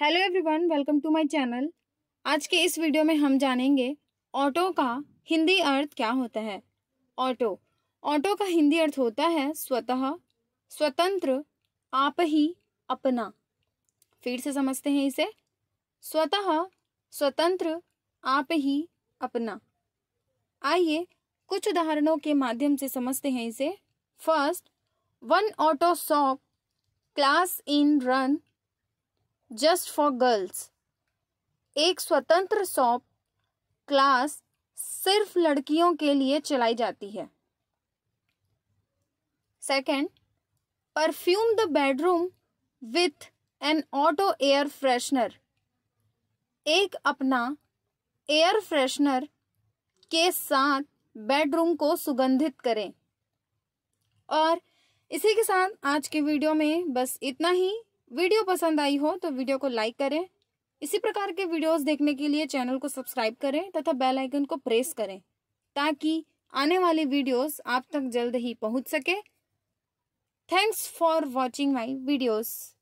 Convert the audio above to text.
hello everyone welcome to my channel आज के इस वीडियो में हम जानेंगे ऑटो का हिंदी अर्थ क्या होता है ऑटो ऑटो का हिंदी अर्थ होता है स्वतः स्वतंत्र आप ही अपना फिर से समझते हैं इसे स्वतः स्वतंत्र आप ही अपना आइए कुछ उदाहरणों के माध्यम से समझते हैं इसे first one auto shop class in run just for girls एक स्वतंत्र सॉप क्लास सिर्फ लड़कियों के लिए चलाई जाती है second perfume the bedroom with an auto air freshener एक अपना एयर फ्रेशनर के साथ बेडरूम को सुगंधित करें और इसी के साथ आज के वीडियो में बस इतना ही वीडियो पसंद आई हो तो वीडियो को लाइक करें इसी प्रकार के वीडियोस देखने के लिए चैनल को सब्सक्राइब करें तथा बेल आइकन को प्रेस करें ताकि आने वाले वीडियोस आप तक जल्द ही पहुंच सके thanks for watching my videos